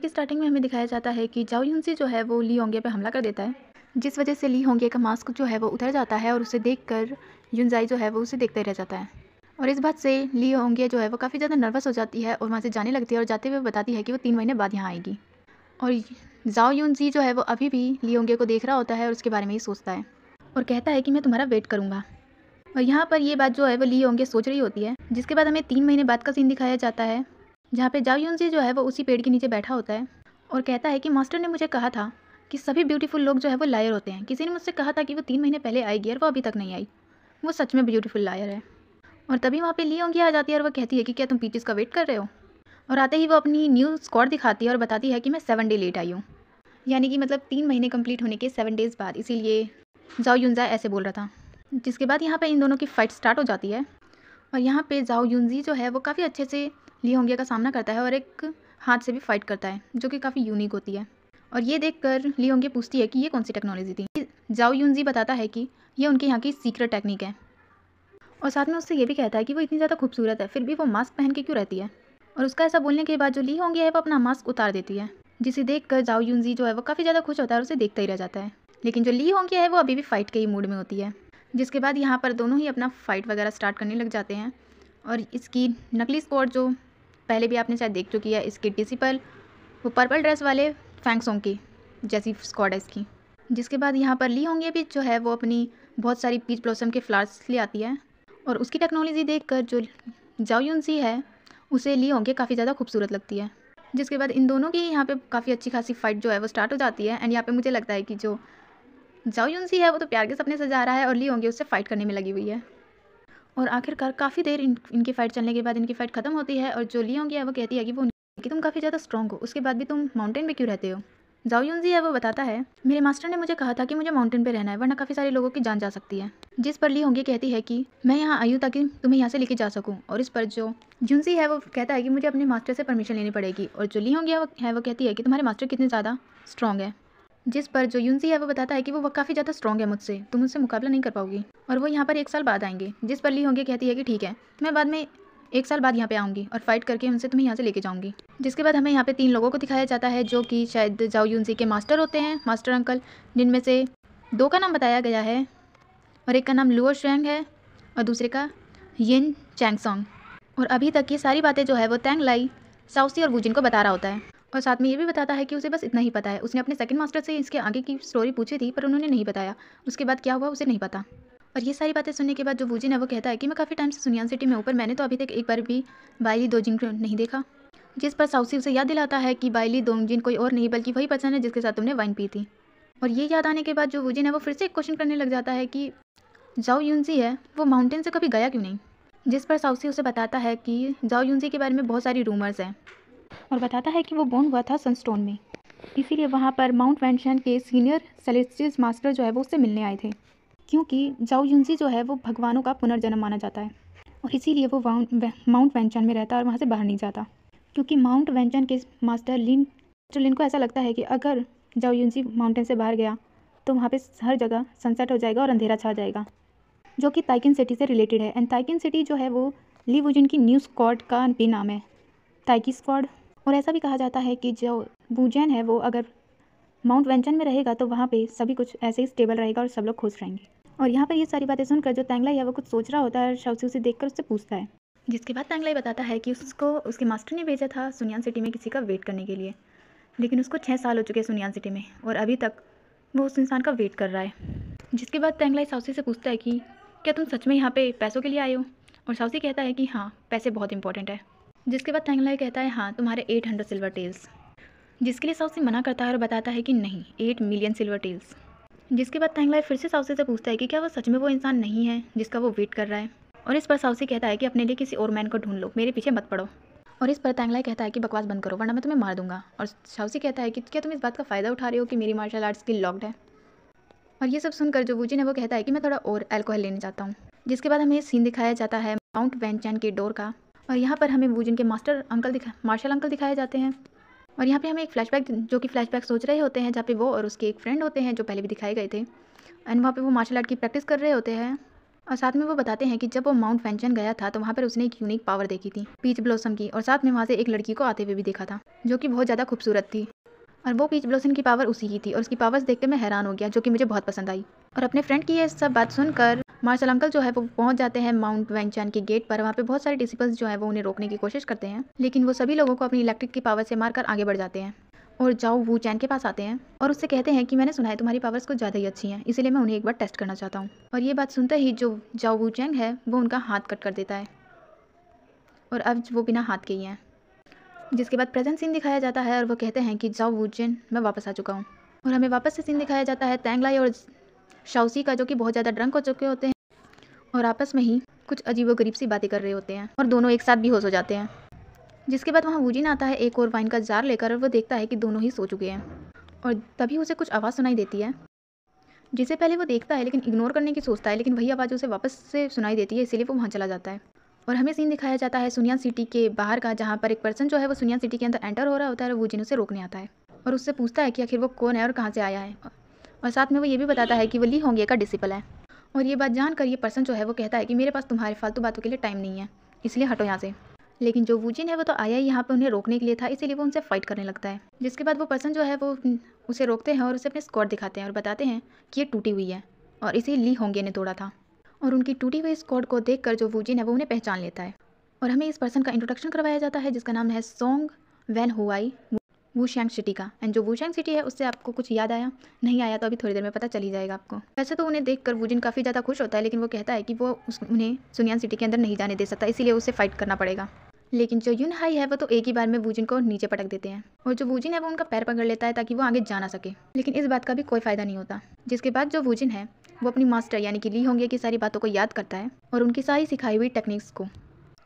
movie के starting में हमें दिखाया जाता है कि जाओ यूनसी जो है वो ली होंगे पर हमला कर देता है जिस वजह से ली होंगे का मास्क जो है वो उतर जाता है और उसे देख कर युनजाई जो है वो उसे देखते रह जाता है और इस बात से ली होंगे जो है वो काफ़ी ज़्यादा नर्वस हो जाती है और वहाँ से जाने लगती है और जाते हुए बताती है कि वो तीन महीने बाद यहाँ आएगी और जाओ यून जी जो है वो अभी भी ली होंगे को देख रहा होता है और उसके बारे में ही सोचता है और कहता है कि मैं तुम्हारा वेट करूँगा और यहाँ पर ये बात जो है वो ली होंगे सोच रही होती है जिसके बाद हमें तीन महीने बाद का सीन दिखाया जाता है जहाँ पे जाओ जी जो है वो उसी पेड़ के नीचे बैठा होता है और कहता है कि मास्टर ने मुझे कहा था कि सभी ब्यूटीफुल लोग जो है वो लायर होते हैं किसी ने मुझसे कहा था कि वो तीन महीने पहले आएगी और वो अभी तक नहीं आई वो सच में ब्यूटीफुल लायर है और तभी वहाँ पे होंगी आ जाती है और वो कहती है कि क्या तुम पीचिस का वेट कर रहे हो और आते ही वो अपनी न्यू स्कॉर दिखाती है और बताती है कि मैं सेवन डे लेट आई हूँ यानी कि मतलब तीन महीने कंप्लीट होने के सेवन डेज़ बाद इसीलिए जाओ युनजा ऐसे बोल रहा था जिसके बाद यहाँ पे इन दोनों की फ़ाइट स्टार्ट हो जाती है और यहाँ पे जाओ युनजी जो है वो काफ़ी अच्छे से होंगिया का सामना करता है और एक हाथ से भी फाइट करता है जो कि काफ़ी यूनिक होती है और ये देख कर लिहोंगिया पूछती है कि ये कौन सी टेक्नोलॉजी थी जाओ यूनजी बताता है कि ये उनके यहाँ की सीक्रेट टेक्निक है और साथ में उससे ये भी कहता है कि वो इतनी ज़्यादा खूबसूरत है फिर भी वो मास्क पहन के क्यों रहती है और उसका ऐसा बोलने के बाद जो ली होंगी है वो अपना मास्क उतार देती है जिसे देख कर जाओ यूनजी जो है वो काफ़ी ज़्यादा खुश होता है और उसे देखता ही रह जाता है लेकिन जो ली होंगी है वो अभी भी फ़ाइट के ही मूड में होती है जिसके बाद यहाँ पर दोनों ही अपना फ़ाइट वगैरह स्टार्ट करने लग जाते हैं और इसकी नकली स्क्वाड जो पहले भी आपने शायद देख चुकी है इसकी डिसिपल वो पर्पल ड्रेस वाले फैंगसोंग की जैसी स्कॉड है इसकी जिसके बाद यहाँ पर ली होंगे भी जो है वो अपनी बहुत सारी पीच ब्लॉसम के फ्लावर्स ले आती है और उसकी टेक्नोलॉजी देख कर जो जाओयूनसी है उसे ली होंगे काफ़ी ज़्यादा खूबसूरत लगती है जिसके बाद इन दोनों की यहाँ पे काफ़ी अच्छी खासी फाइट जो है वो स्टार्ट हो जाती है एंड यहाँ पे मुझे लगता है कि जो जाओयूनसी है वो तो प्यार के सपने सजा रहा है और ली होंगे उससे फाइट करने में लगी हुई है और आखिरकार काफ़ी देर इन इनकी फ़ाइट चलने के बाद इनकी फ़ाइट ख़त्म होती है और जो लियोंग है वो कहती है कि वो कि तुम काफ़ी ज़्यादा स्ट्रॉन्ग हो उसके बाद भी तुम माउंटेन पे क्यों रहते हो जाओ जाओयूनजी है वो बताता है मेरे मास्टर ने मुझे कहा था कि मुझे माउंटेन पे रहना है वरना काफ़ी सारे लोगों की जान जा सकती है जिस पर ली होंगी कहती है कि मैं यहाँ आई हूँ ताकि तुम्हें यहाँ से लेके जा सकूँ और इस पर जो जुनसी है वो कहता है कि मुझे अपने मास्टर से परमिशन लेनी पड़ेगी और जो ली होंगी है वो कहती है कि तुम्हारे मास्टर कितने ज़्यादा स्ट्रॉन्ग है जिस पर जो यूनसी है वो बताता है कि वो काफ़ी ज़्यादा स्ट्रॉन्ग है मुझसे तुम उनसे मुकाबला नहीं कर पाओगी और वो यहाँ पर एक साल बाद आएंगे जिस पर ली होंगे कहती है कि ठीक है मैं बाद में एक साल बाद यहाँ पे आऊँगी और फाइट करके उनसे तुम्हें यहाँ से लेके जाऊँगी जिसके बाद हमें यहाँ पे तीन लोगों को दिखाया जाता है जो कि शायद जाओ यूनसी के मास्टर होते हैं मास्टर अंकल जिनमें से दो का नाम बताया गया है और एक का नाम लुअर श्रेंग है और दूसरे का यिन चैंगसोंग और अभी तक ये सारी बातें जो है वो तैंग लाई साउसी और वूजिन को बता रहा होता है और साथ में ये भी बताता है कि उसे बस इतना ही पता है उसने अपने सेकंड मास्टर से इसके आगे की स्टोरी पूछी थी पर उन्होंने नहीं बताया उसके बाद क्या हुआ उसे नहीं पता और ये सारी बातें सुनने के बाद जो वूजिन है वो कहता है कि मैं काफ़ी टाइम से सुनियान सिटी में ऊपर मैंने तो अभी तक एक बार भी बायली दोजिन को नहीं देखा जिस पर साउसी उसे याद दिलाता है कि बायली दोंगजिन कोई और नहीं बल्कि वही पर्सन है जिसके साथ तुमने वाइन पी थी और ये याद आने के बाद जो वूजिन है वो फिर से एक क्वेश्चन करने लग जाता है कि जाओ यूनजी है वो माउंटेन से कभी गया क्यों नहीं जिस पर साउसी उसे बताता है कि जाओ यूनजी के बारे में बहुत सारी रूमर्स हैं और बताता है कि वो बोर्न हुआ था सनस्टोन में इसीलिए वहाँ पर माउंट वेंशन के सीनियर सेलेस्टियस मास्टर जो है वो उससे मिलने आए थे क्योंकि जाओ युनसी जो है वो भगवानों का पुनर्जन्म माना जाता है और इसीलिए वो माउंट वेंचन में रहता है और वहाँ से बाहर नहीं जाता क्योंकि माउंट वेंचन के मास्टर लिन लिन को ऐसा लगता है कि अगर जाओ युनसी माउंटेन से बाहर गया तो वहाँ पर हर जगह सनसेट हो जाएगा और अंधेरा छा जाएगा जो कि ताइकिन सिटी से रिलेटेड है एंड ताइकिन सिटी जो है वो लीवुजिन की न्यू स्क्वाड का भी नाम है ताइकी स्क्वाड और ऐसा भी कहा जाता है कि जो बूजैन है वो अगर माउंट वेंचन में रहेगा तो वहाँ पे सभी कुछ ऐसे ही स्टेबल रहेगा और सब लोग खुश रहेंगे और यहाँ पर ये सारी बातें सुनकर जो तैंगलाई है वो कुछ सोच रहा होता है और शवसी उसे देख उससे पूछता है जिसके बाद तैंगलाई बताता है कि उसको उसके मास्टर ने भेजा था सुनियान सिटी में किसी का वेट करने के लिए लेकिन उसको छः साल हो चुके हैं सुनियान सिटी में और अभी तक वो उस इंसान का वेट कर रहा है जिसके बाद तैंगलाई साउसी से पूछता है कि क्या तुम सच में यहाँ पे पैसों के लिए आए हो और साउसी कहता है कि हाँ पैसे बहुत इंपॉर्टेंट है जिसके बाद थैंगलाई कहता है हाँ तुम्हारे एट हंड्रेड सिल्वर टेल्स जिसके लिए साउसी मना करता है और बताता है कि नहीं एट मिलियन सिल्वर टेल्स जिसके बाद थैंगलाई फिर से साउसी से पूछता है कि क्या वो सच में वो इंसान नहीं है जिसका वो वेट कर रहा है और इस पर साउसी कहता है कि अपने लिए किसी और मैन को ढूंढ लो मेरे पीछे मत पड़ो और इस पर तैंगलाई कहता है कि बकवास बंद करो वरना मैं तुम्हें मार दूंगा और साउसी कहता है कि क्या तुम इस बात का फ़ायदा उठा रहे हो कि मेरी मार्शल आर्ट स्किल लॉक्ड है और ये सब सुनकर जो वूजी ने वो कहता है कि मैं थोड़ा और अल्कोहल लेने जाता हूँ जिसके बाद हमें सीन दिखाया जाता है माउंट वेंचैन के डोर का और यहाँ पर हमें वो जिनके मास्टर अंकल दिखा मार्शल अंकल दिखाए जाते हैं और यहाँ पे हमें एक फ्लैशबैक जो कि फ्लैशबैक सोच रहे होते हैं जहाँ पे वो और उसके एक फ्रेंड होते हैं जो पहले भी दिखाए गए थे एंड वहाँ पे वो मार्शल आर्ट की प्रैक्टिस कर रहे होते हैं और साथ में वो बताते हैं कि जब वो माउंट वेंचन गया था तो वहाँ पर उसने एक यूनिक पावर देखी थी पीच ब्लॉसम की और साथ में वहाँ से एक लड़की को आते हुए भी देखा था जो कि बहुत ज़्यादा खूबसूरत थी और वो पीच ब्लॉसम की पावर उसी की थी और उसकी पावर्स देखते मैं हैरान हो गया जो कि मुझे बहुत पसंद आई और अपने फ्रेंड की ये सब बात सुनकर मार्शल अंकल जो है वो पहुंच जाते हैं माउंट वेंगचान के गेट पर वहाँ पे बहुत सारे डिसिपल्स जो है वो उन्हें रोकने की कोशिश करते हैं लेकिन वो सभी लोगों को अपनी इलेक्ट्रिक की पावर से मारकर आगे बढ़ जाते हैं और जाओ वू चैन के पास आते हैं और उससे कहते हैं कि मैंने सुना है तुम्हारी पावर्स कुछ ज़्यादा ही अच्छी हैं इसीलिए मैं उन्हें एक बार टेस्ट करना चाहता हूँ और ये बात सुनते ही जो जाओ वू चैंग है वो उनका हाथ कट कर देता है और अब वो बिना हाथ के ही हैं जिसके बाद प्रेजेंट सीन दिखाया जाता है और वो कहते हैं कि जाओ वू चैन मैं वापस आ चुका हूँ और हमें वापस से सीन दिखाया जाता है तैंगलाई और शाउसी का जो कि बहुत ज़्यादा ड्रंक हो चुके होते हैं और आपस में ही कुछ अजीबोगरीब सी बातें कर रहे होते हैं और दोनों एक साथ भी होश हो जाते हैं जिसके बाद वहाँ वूजिन आता है एक और वाइन का जार लेकर और वो देखता है कि दोनों ही सो चुके हैं और तभी उसे कुछ आवाज़ सुनाई देती है जिसे पहले वो देखता है लेकिन इग्नोर करने की सोचता है लेकिन वही आवाज़ उसे वापस से सुनाई देती है इसीलिए वो वहाँ चला जाता है और हमें सीन दिखाया जाता है सुनिया सिटी के बाहर का जहाँ पर एक पर्सन जो है वो सुनिया सिटी के अंदर एंटर हो रहा होता है और वूजिन उसे रोकने आता है और उससे पूछता है कि आखिर वो कौन है और कहाँ से आया है और साथ में वो ये भी बताता है कि वो ली होंगे का डिसिपल है और ये बात जानकर ये पर्सन जो है वो कहता है कि मेरे पास तुम्हारे फालतू बातों के लिए टाइम नहीं है इसलिए हटो यहाँ से लेकिन जो वूजिन है वो तो आया ही यहाँ पर उन्हें रोकने के लिए था इसीलिए वो उनसे फाइट करने लगता है जिसके बाद वो पर्सन जो है वो उसे रोकते हैं और उसे अपने स्कॉट दिखाते हैं और बताते हैं कि ये टूटी हुई है और इसे ली होंगे ने तोड़ा था और उनकी टूटी हुई स्कॉट को देख कर जो वूजिन है वो उन्हें पहचान लेता है और हमें इस पर्सन का इंट्रोडक्शन करवाया जाता है जिसका नाम है सोंग वैन हुआई वूशैंग सिटी का एंड जो वुशैंग सिटी है उससे आपको कुछ याद आया नहीं आया तो अभी थोड़ी देर में पता चली जाएगा आपको वैसे तो उन्हें देखकर वुजिन काफ़ी ज़्यादा खुश होता है लेकिन वो कहता है कि वो उन्हें सुनियान सिटी के अंदर नहीं जाने दे सकता इसीलिए उसे फाइट करना पड़ेगा लेकिन जो यून हाई है वो तो एक ही बार में वूजिन को नीचे पटक देते हैं और जो वूजिन है वो उनका पैर पकड़ लेता है ताकि वो आगे जा ना सके लेकिन इस बात का भी कोई फ़ायदा नहीं होता जिसके बाद जो वूजिन है वो अपनी मास्टर यानी कि ली होंगे की सारी बातों को याद करता है और उनकी सारी सिखाई हुई टेक्निक्स को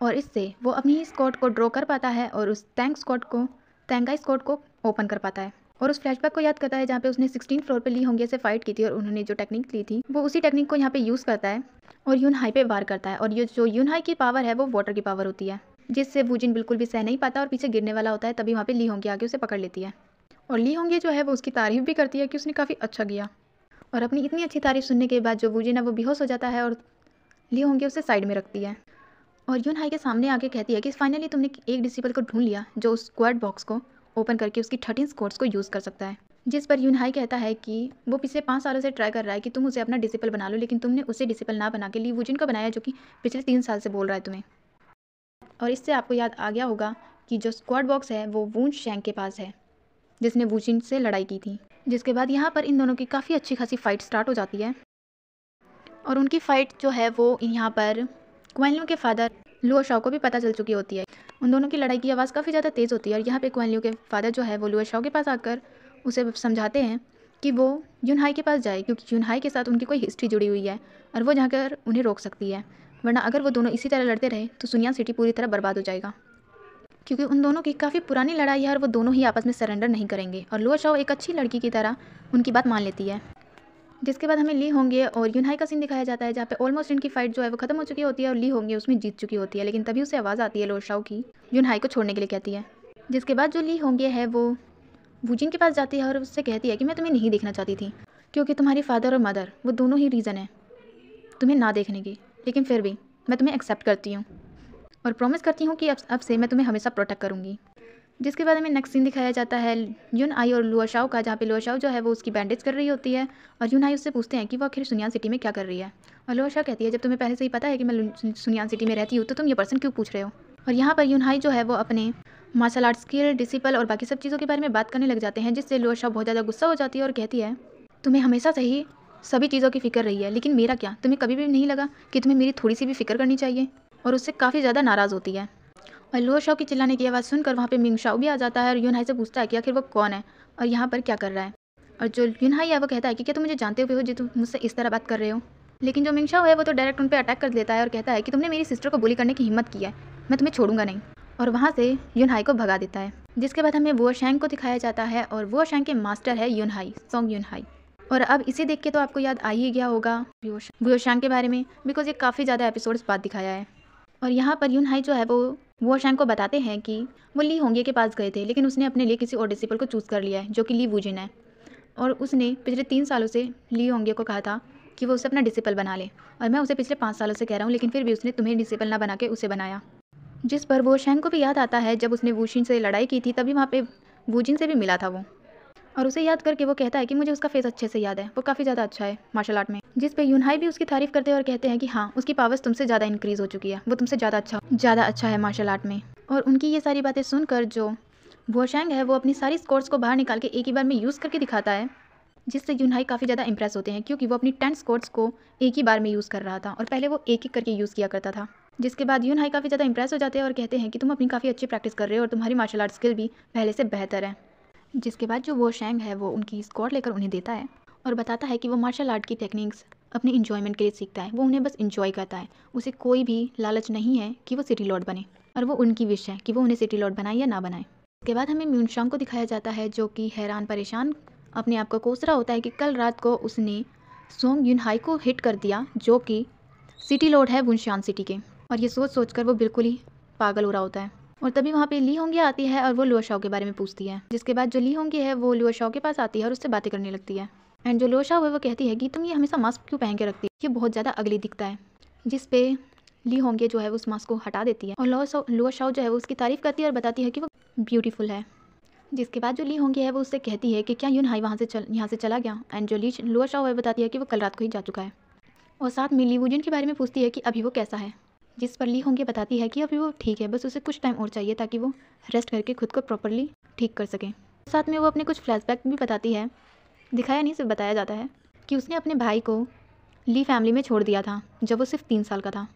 और इससे वो अपनी ही स्कॉट को ड्रॉ कर पाता है और उस टैंक स्कॉट को तहंगा इस कोर्ट को ओपन कर पाता है और उस फ्लैशबैक को याद करता है जहाँ पे उसने सिक्सटीन फ्लोर पे ली होंगे से फाइट की थी और उन्होंने जो टेक्निक ली थी वो उसी टेक्निक को यहाँ पे यूज़ करता है और यून हाई पे वार करता है और ये जो यून हाई की पावर है वो वाटर की पावर होती है जिससे वूजिन बिल्कुल भी सह नहीं पाता और पीछे गिरने वाला होता है तभी वहाँ पर ली होंगी आगे उसे पकड़ लेती है और ली होंगी जो है वो उसकी तारीफ भी करती है कि उसने काफ़ी अच्छा किया और अपनी इतनी अच्छी तारीफ सुनने के बाद जो वूजिन है वो बेहोश हो जाता है और ली होंगी उसे साइड में रखती है और यून हाई के सामने आके कहती है कि फाइनली तुमने एक डिसिपल को ढूंढ लिया जो उस स्क्वाड बॉक्स को ओपन करके उसकी थर्टीन स्कोर्स को यूज़ कर सकता है जिस पर यून हाई कहता है कि वो पिछले पाँच सालों से ट्राई कर रहा है कि तुम उसे अपना डिसिपल बना लो लेकिन तुमने उसे डिसिपल ना बना के लिए वुजिन को बनाया जो कि पिछले तीन साल से बोल रहा है तुम्हें और इससे आपको याद आ गया होगा कि जो स्क्वाड बॉक्स है वो वून शेंग के पास है जिसने वुजिन से लड़ाई की थी जिसके बाद यहाँ पर इन दोनों की काफ़ी अच्छी खासी फ़ाइट स्टार्ट हो जाती है और उनकी फ़ाइट जो है वो यहाँ पर कुंवलियों के फादर लुआ शाओ को भी पता चल चुकी होती है उन दोनों की लड़ाई की आवाज़ काफ़ी ज़्यादा तेज़ होती है और यहाँ पे क्वालियों के फादर जो है वो लुआ और के पास आकर उसे समझाते हैं कि वो यूनहाई के पास जाए क्योंकि यूनहाई के साथ उनकी कोई हिस्ट्री जुड़ी हुई है और वो जाकर उन्हें रोक सकती है वरना अगर वो दोनों इसी तरह लड़ते रहे तो सुनिया सिटी पूरी तरह बर्बाद हो जाएगा क्योंकि उन दोनों की काफ़ी पुरानी लड़ाई है और वो दोनों ही आपस में सरेंडर नहीं करेंगे और लुआ शाव एक अच्छी लड़की की तरह उनकी बात मान लेती है जिसके बाद हमें ली होंगे और यूनहाई का सीन दिखाया जाता है जहाँ पे ऑलमोस्ट इनकी फाइट जो है वो खत्म हो चुकी होती है और ली होंगे उसमें जीत चुकी होती है लेकिन तभी उसे आवाज़ आती है लोशाओ की यूनहाई को छोड़ने के लिए कहती है जिसके बाद जो ली होंगे है वो वूजिन के पास जाती है और उससे कहती है कि मैं तुम्हें नहीं देखना चाहती थी क्योंकि तुम्हारी फादर और मदर वो दोनों ही रीज़न है तुम्हें ना देखने की लेकिन फिर भी मैं तुम्हें एक्सेप्ट करती हूँ और प्रॉमिस करती हूँ कि अब अब से मैं तुम्हें हमेशा प्रोटेक्ट करूँगी जिसके बाद हमें नेक्स्ट सीन दिखाया जाता है यून आई और लुआशाओ का जहाँ पे लुआशाओ जो है वो उसकी बैंडेज कर रही होती है और यून आई उससे पूछते हैं कि वो आखिर सुनियान सिटी में क्या कर रही है और लुआशाओ कहती है जब तुम्हें पहले से ही पता है कि मैं सुनियान सिटी में रहती हूँ तो तुम ये पर्सन क्यों पूछ रहे हो और यहाँ पर यून हाई जो है वो अपने मार्शल आर्ट स्किल डिसिपल और बाकी सब चीज़ों के बारे में बात करने लग जाते हैं जिससे लुआशाओ बहुत ज़्यादा गुस्सा हो जाती है और कहती है तुम्हें हमेशा से ही सभी चीज़ों की फ़िक्र रही है लेकिन मेरा क्या तुम्हें कभी भी नहीं लगा कि तुम्हें मेरी थोड़ी सी भी फ़िक्र करनी चाहिए और उससे काफ़ी ज़्यादा नाराज़ होती है और लोअर शाओ की चिल्लाने की आवाज़ सुनकर वहाँ पे मिंग शाओ भी आ जाता है और यूनहाई से पूछता है कि आखिर वो कौन है और यहाँ पर क्या कर रहा है और जो यूनहाई है वो कहता है कि क्या तुम मुझे जानते हुए हो जो तुम मुझसे इस तरह बात कर रहे हो लेकिन जो मिंग शाओ है वो तो डायरेक्ट उन पर अटैक कर देता है और कहता है कि तुमने मेरी सिस्टर को बोली करने की हिम्मत की है मैं तुम्हें छोड़ूंगा नहीं और वहाँ से यूनहाई को भगा देता है जिसके बाद हमें वो शैंग को दिखाया जाता है और वो शैंग के मास्टर है यूनहाई सोंग यूनहाई और अब इसे देख के तो आपको याद आ ही गया होगा शैंग के बारे में बिकॉज ये काफ़ी ज़्यादा एपिसोड्स बाद दिखाया है और यहाँ पर यून हाई जो है वो वो शैंग को बताते हैं कि वो ली होंगे के पास गए थे लेकिन उसने अपने लिए किसी और डिसिपल को चूज़ कर लिया है जो कि ली वूजिन है और उसने पिछले तीन सालों से ली होंगे को कहा था कि वो उसे अपना डिसिपल बना ले और मैं उसे पिछले पाँच सालों से कह रहा हूँ लेकिन फिर भी उसने तुम्हें डिसिपल ना बना के उसे बनाया जिस पर वो शैंग को भी याद आता है जब उसने वूशिन से लड़ाई की थी तभी वहाँ पर वूजिन से भी मिला था वो और उसे याद करके वो कहता है कि मुझे उसका फेस अच्छे से याद है वो काफ़ी ज़्यादा अच्छा है मार्शल आर्ट में जिस पे यूनहाई भी उसकी तारीफ करते हैं और कहते हैं कि हाँ उसकी पावर्स तुमसे ज़्यादा इंक्रीज़ हो चुकी है वो तुमसे ज़्यादा अच्छा ज़्यादा अच्छा है मार्शल आर्ट में और उनकी ये सारी बातें सुनकर जो वोशैंग है वो अपनी सारी स्कोर्स को बाहर निकाल के एक ही बार में यूज़ करके दिखाता है जिससे यूनहाई काफ़ी ज़्यादा इंप्रेस होते हैं क्योंकि वो अपनी टेंथ स्कोर्स को एक ही बार में यूज़ कर रहा था और पहले वो एक एक करके यूज़ किया करता था जिसके बाद यूनहाई काफ़ी ज़्यादा इंप्रेस हो जाते हैं और कहते हैं कि तुम अपनी काफ़ी अच्छी प्रैक्टिस कर रहे हो और तुम्हारी मार्शल आर्ट स्किल भी पहले से बेहतर है जिसके बाद जो वो शेंग है वो उनकी स्कॉट लेकर उन्हें देता है और बताता है कि वो मार्शल आर्ट की टेक्निक्स अपने इंजॉयमेंट के लिए सीखता है वो उन्हें बस इंजॉय करता है उसे कोई भी लालच नहीं है कि वो सिटी लॉर्ड बने और वो उनकी विश है कि वो उन्हें सिटी लॉर्ड बनाए या ना बनाए उसके बाद हमें म्यूनशांग को दिखाया जाता है जो कि हैरान परेशान अपने आप को कोस रहा होता है कि कल रात को उसने सोंग यून हाई को हिट कर दिया जो कि सिटी लॉर्ड है वुनशान सिटी के और ये सोच सोच कर वो बिल्कुल ही पागल हो रहा होता है और तभी वहाँ पे ली होंगी आती है और वो लुआ शाओ के बारे में पूछती है जिसके बाद जो ली होंगी है वो लुआ शाओ के पास आती है और उससे बातें करने लगती है एंड जो लुआ है वो कहती है कि तुम ये हमेशा मास्क क्यों पहन के रखती है ये बहुत ज़्यादा अगली दिखता है जिस पे ली होंगे जो है उस मास्क को हटा देती है और लुआ शाओ जो है वो उसकी तारीफ़ करती है और बताती है कि वो ब्यूटीफुल है जिसके बाद जो ली होंगी है वो उससे कहती है कि क्या यून हाई वहाँ से चल यहाँ से चला गया एंड जो ली लुआ है बताती है कि वो कल रात को ही जा चुका है और साथ में ली वुजन के बारे में पूछती है कि अभी वो कैसा है जिस पर ली होंगे बताती है कि अभी वो ठीक है बस उसे कुछ टाइम और चाहिए ताकि वो रेस्ट करके खुद को प्रॉपरली ठीक कर सकें साथ में वो अपने कुछ फ्लैशबैक भी बताती है दिखाया नहीं सिर्फ बताया जाता है कि उसने अपने भाई को ली फैमिली में छोड़ दिया था जब वो सिर्फ तीन साल का था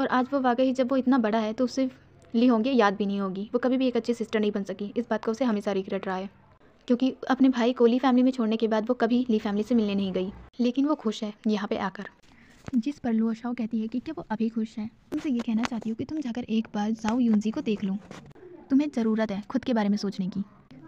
और आज वो वाकई जब वो इतना बड़ा है तो उसे ली होंगे याद भी नहीं होगी वो कभी भी एक अच्छी सिस्टर नहीं बन सकी इस बात का उसे हमेशा रिग्रेट रहा है क्योंकि अपने भाई को ली फैमिली में छोड़ने के बाद वो कभी ली फैमिली से मिलने नहीं गई लेकिन वो खुश है यहाँ पर आकर जिस पर लुआ शाओ कहती है कि क्या वो अभी खुश हैं तुमसे ये कहना चाहती हूँ कि तुम जाकर एक बार जाओ यूनजी को देख लो तुम्हें ज़रूरत है खुद के बारे में सोचने की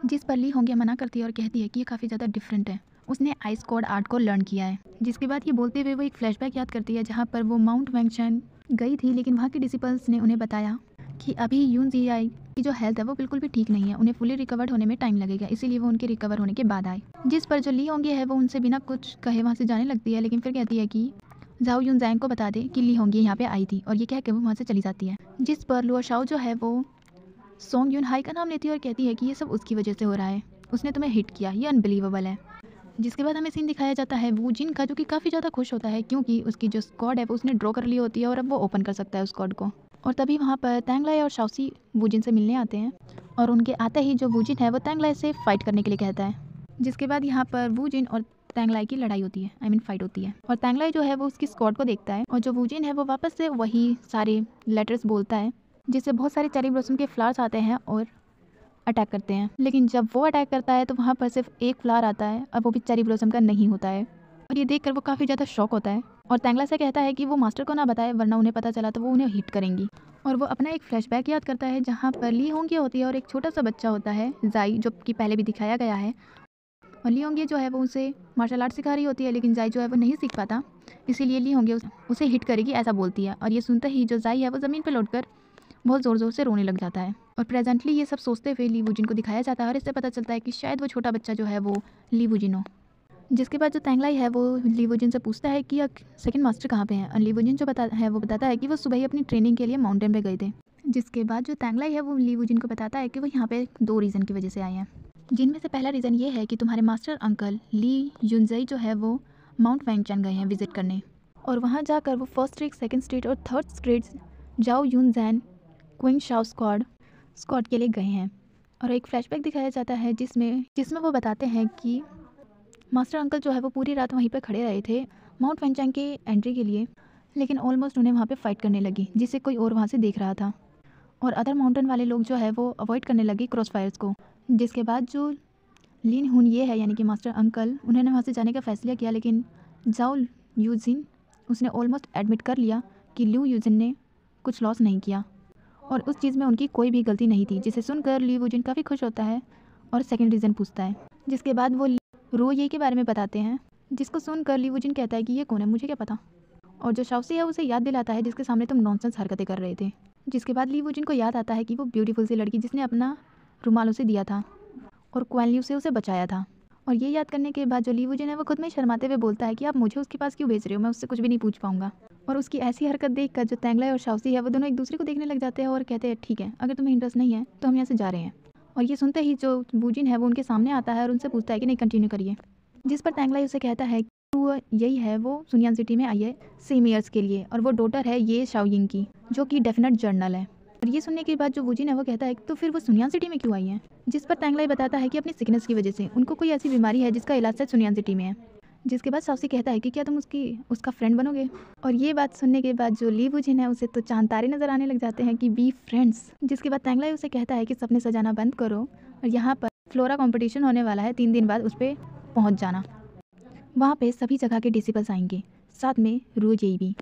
जिस पर ली होंगे मना करती है और कहती है कि ये काफ़ी ज़्यादा डिफरेंट है उसने आइस कोड आर्ट को लर्न किया है जिसके बाद ये बोलते हुए वो एक फ्लैशबैक याद करती है जहाँ पर वो माउंट वेंगशन गई थी लेकिन वहाँ के डिसिपल्स ने उन्हें बताया कि अभी यून जी आई की जो हेल्थ है वो बिल्कुल भी ठीक नहीं है उन्हें फुली रिकवर्ड होने में टाइम लगेगा इसीलिए वो उनके रिकवर होने के बाद आए जिस पर जो ली होंगे है वो उनसे बिना कुछ कहे वहाँ से जाने लगती है लेकिन फिर कहती है कि जाओ यून जैंग को बता दें कि ली होंगी यहाँ पे आई थी और ये कह के वो वहाँ से चली जाती है जिस पर लुआ शाओ जो है वो सोंग यून हाई का नाम लेती है और कहती है कि ये सब उसकी वजह से हो रहा है उसने तुम्हें हिट किया ये अनबिलीवेबल है जिसके बाद हमें सीन दिखाया जाता है वो जिन का जो कि काफ़ी ज़्यादा खुश होता है क्योंकि उसकी जो स्कॉड है वो उसने ड्रॉ कर ली होती है और अब वो ओपन कर सकता है उस स्कॉड को और तभी वहाँ पर तैंगलाई और शाउसी वूजिन से मिलने आते हैं और उनके आते ही जो वूजिन है वो तैंगलाई से फाइट करने के लिए कहता है जिसके बाद यहाँ पर वूजिन और तैंगलाई की लड़ाई होती है I I mean mean, fight होती है और तैंगलाई जो है वो उसकी स्कॉट को देखता है और जो वूजिन है वो वापस से वही सारे लेटर्स बोलता है जिससे बहुत सारे चेरी ब्लॉसम के फ्लावर्स आते हैं और अटैक करते हैं लेकिन जब वो अटैक करता है तो वहाँ पर सिर्फ एक फ्लावर आता है और वो भी चेरी ब्लॉसम का नहीं होता है और ये देखकर वो काफ़ी ज़्यादा शौक होता है और तैंगला से कहता है कि वो मास्टर को ना बताए वरना उन्हें पता चला तो वो उन्हें हिट करेंगी और वो अपना एक फ्लैशबैक याद करता है जहाँ पर ली होंगी होती है और एक छोटा सा बच्चा होता है जाई जो कि पहले भी दिखाया गया है और ली होंगे जो है वो उसे मार्शल आर्ट सिखा रही होती है लेकिन जाई जो है वो नहीं सीख पाता इसीलिए ली होंगे उसे हिट करेगी ऐसा बोलती है और ये सुनते ही जो जाई है वो ज़मीन पर कर बहुत ज़ोर ज़ोर से रोने लग जाता है और प्रेजेंटली ये सब सोचते हुए वुजिन को दिखाया जाता है और इससे पता चलता है कि शायद वो छोटा बच्चा जो है वो वुजिन हो जिसके बाद जो तेंगलाई है वो वुजिन से पूछता है कि सेकंड मास्टर कहाँ पे हैं और वुजिन जो बता है वो बताता है कि वो सुबह ही अपनी ट्रेनिंग के लिए माउंटेन पर गए थे जिसके बाद जो तेंगलाई है वो वुजिन को बताता है कि वो यहाँ पे दो रीज़न की वजह से आए हैं जिनमें से पहला रीज़न ये है कि तुम्हारे मास्टर अंकल ली यूनजई जो है वो माउंट वैंगचन गए हैं विज़िट करने और वहाँ जाकर वो फर्स्ट स्ट्रीट सेकेंड स्ट्रीट और थर्ड स्ट्रीट जाओ यून जैन क्विंग शाओ स्क्वाड स्क्वाड के लिए गए हैं और एक फ्लैशबैक दिखाया जाता है जिसमें जिसमें वो बताते हैं कि मास्टर अंकल जो है वो पूरी रात वहीं पर खड़े रहे थे माउंट वैंगचंग के एंट्री के लिए लेकिन ऑलमोस्ट उन्हें वहाँ पे फाइट करने लगी जिसे कोई और वहाँ से देख रहा था और अदर माउंटेन वाले लोग जो है वो अवॉइड करने लगे क्रॉस फायर्स को जिसके बाद जो लिन हुन ये है यानी कि मास्टर अंकल उन्होंने वहाँ से जाने का फ़ैसला किया लेकिन जाओ यूजिन उसने ऑलमोस्ट एडमिट कर लिया कि ल्यू यूजिन ने कुछ लॉस नहीं किया और उस चीज़ में उनकी कोई भी गलती नहीं थी जिसे सुनकर ल्यू यूजिन काफ़ी खुश होता है और सेकेंड रीज़न पूछता है जिसके बाद वो रो ये के बारे में बताते हैं जिसको सुनकर ल्यू यूजिन कहता है कि ये कौन है मुझे क्या पता और जो शाउसी है उसे याद दिलाता है जिसके सामने तुम नॉनसेंस हरकतें कर रहे थे जिसके बाद ली वो जिनको याद आता है कि वो ब्यूटीफुल सी लड़की जिसने अपना रुमाल उसे दिया था और क्वेनली उसे उसे बचाया था और ये याद करने के बाद जो लीवुजिन है वो खुद में शर्माते हुए बोलता है कि आप मुझे उसके पास क्यों भेज रहे हो मैं उससे कुछ भी नहीं पूछ पाऊंगा और उसकी ऐसी हरकत देख जो तेंगलाई और शाउसी है वो दोनों एक दूसरे को देखने लग जाते हैं और कहते हैं ठीक है अगर तुम्हें इंटरेस्ट नहीं है तो हम यहाँ से जा रहे हैं और ये सुनते ही जो बूजिन है वो उनके सामने आता है और उनसे पूछता है कि नहीं कंटिन्यू करिए जिस पर तेंगलाई उसे कहता है कि वो यही है वो सुनियान सिटी में आई है सेम ईयर्स के लिए और वो डोटर है ये शाओयिंग की जो कि डेफिनेट जर्नल है और ये सुनने के बाद जो वुजिन है वो कहता है तो फिर वो सुनियान सिटी में क्यों आई है जिस पर तैंगलाई बताता है कि अपनी सिकनेस की वजह से उनको कोई ऐसी बीमारी है जिसका इलाज सुनियान सिटी में है जिसके बाद साउसी कहता है कि क्या तुम उसकी उसका फ्रेंड बनोगे और ये बात सुनने के बाद जो ली वुजिन है उसे तो चांद तारे नज़र आने लग जाते हैं कि बी फ्रेंड्स जिसके बाद तैंगलाई उसे कहता है कि सपने सजाना बंद करो और यहाँ पर फ्लोरा कॉम्पिटिशन होने वाला है तीन दिन बाद उस पर पहुँच जाना वहाँ पर सभी जगह के डिसिपल्स आएंगे साथ में रोजेई भी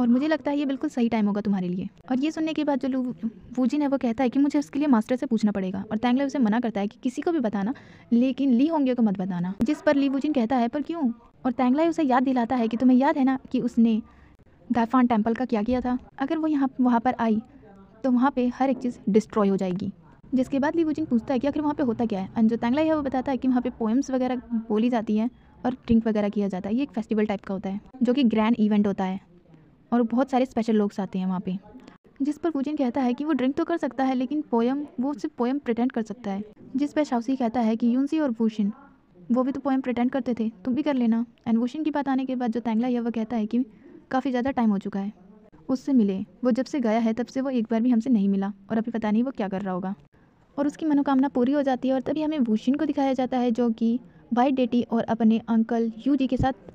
और मुझे लगता है ये बिल्कुल सही टाइम होगा तुम्हारे लिए और ये सुनने के बाद जो वूजिन है वो कहता है कि मुझे उसके लिए मास्टर से पूछना पड़ेगा और तैंगला उसे मना करता है कि किसी को भी बताना लेकिन ली होंगे को मत बताना जिस पर ली वूजिन कहता है पर क्यों और तैंगला उसे याद दिलाता है कि तुम्हें याद है ना कि उसने दाइफान टेम्पल का क्या किया था अगर वो यहाँ वहाँ पर आई तो वहाँ पर हर एक चीज़ डिस्ट्रॉय हो जाएगी जिसके बाद ली वूजिन पूछता है कि आखिर वहाँ पर होता क्या है जो तैंगला है वो बताता है कि वहाँ पर पोएम्स वगैरह बोली जाती हैं और ड्रिंक वगैरह किया जाता है ये एक फेस्टिवल टाइप का होता है जो कि ग्रैंड इवेंट होता है और बहुत सारे स्पेशल लोग आते हैं वहाँ पे जिस पर पूजन कहता है कि वो ड्रिंक तो कर सकता है लेकिन पोएम वो सिर्फ पोएम प्रटेंड कर सकता है जिस पर शाउसी कहता है कि यूनसी और भूषण वो भी तो पोएम प्रटेंड करते थे तुम भी कर लेना एंड भूषण की बात आने के बाद जो तैंगला है वह कहता है कि काफ़ी ज़्यादा टाइम हो चुका है उससे मिले वो जब से गया है तब से वो एक बार भी हमसे नहीं मिला और अभी पता नहीं वो क्या कर रहा होगा और उसकी मनोकामना पूरी हो जाती है और तभी हमें भूषण को दिखाया जाता है जो कि वाइट डेटी और अपने अंकल यू जी के साथ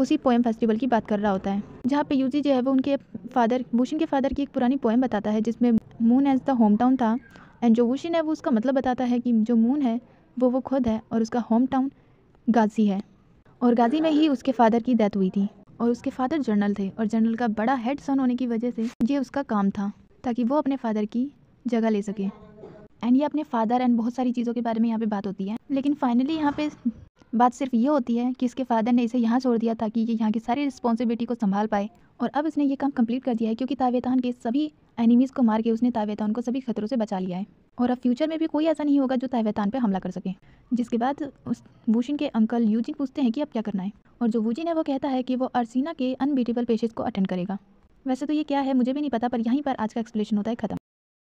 उसी पोएम फेस्टिवल की बात कर रहा होता है जहाँ पे यूजी जो है वो उनके फादर भूषण के फादर की एक पुरानी पोएम बताता है जिसमें moon as the hometown था एंड जो भूषण है वो उसका मतलब बताता है कि जो मून है वो वो खुद है और उसका होम टाउन गाजी है और गाजी में ही उसके फादर की डेथ हुई थी और उसके फादर जर्नल थे और जर्नल का बड़ा हेड सन होने की वजह से ये उसका काम था ताकि वो अपने फादर की जगह ले सके एंड ये अपने फादर एंड बहुत सारी चीज़ों के बारे में यहाँ पे बात होती है लेकिन फाइनली यहाँ पे बात सिर्फ ये होती है कि इसके फादर ने इसे यहाँ छोड़ दिया था ये यहाँ की सारी रिस्पॉन्सिबिलिटी को संभाल पाए और अब इसने ये काम कंप्लीट कर दिया है क्योंकि तावेतान के सभी एनिमीज़ को मार के उसने तावेतान को सभी खतरों से बचा लिया है और अब फ्यूचर में भी कोई ऐसा नहीं होगा जो तावेतान पर हमला कर सके जिसके बाद उस वूशिन के अंकल यूजिन पूछते हैं कि अब क्या करना है और जो वूजिन है वो कहता है कि वो अर्सीना के अनबीटेबल पेशेज को अटेंड करेगा वैसे तो ये क्या है मुझे भी नहीं पता पर यहीं पर आज का एक्सप्लेनेशन होता है ख़त्म